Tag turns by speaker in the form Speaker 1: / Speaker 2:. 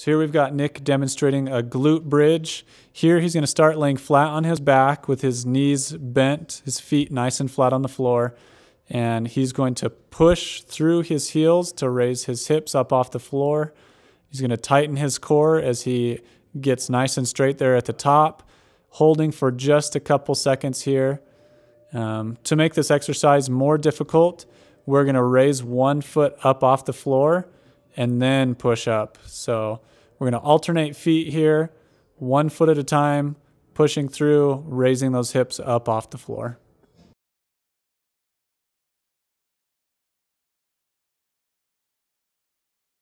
Speaker 1: So here we've got Nick demonstrating a glute bridge. Here he's going to start laying flat on his back with his knees bent, his feet nice and flat on the floor. And he's going to push through his heels to raise his hips up off the floor. He's going to tighten his core as he gets nice and straight there at the top, holding for just a couple seconds here. Um, to make this exercise more difficult, we're going to raise one foot up off the floor and then push up. So we're going to alternate feet here, one foot at a time, pushing through, raising those hips up off the floor.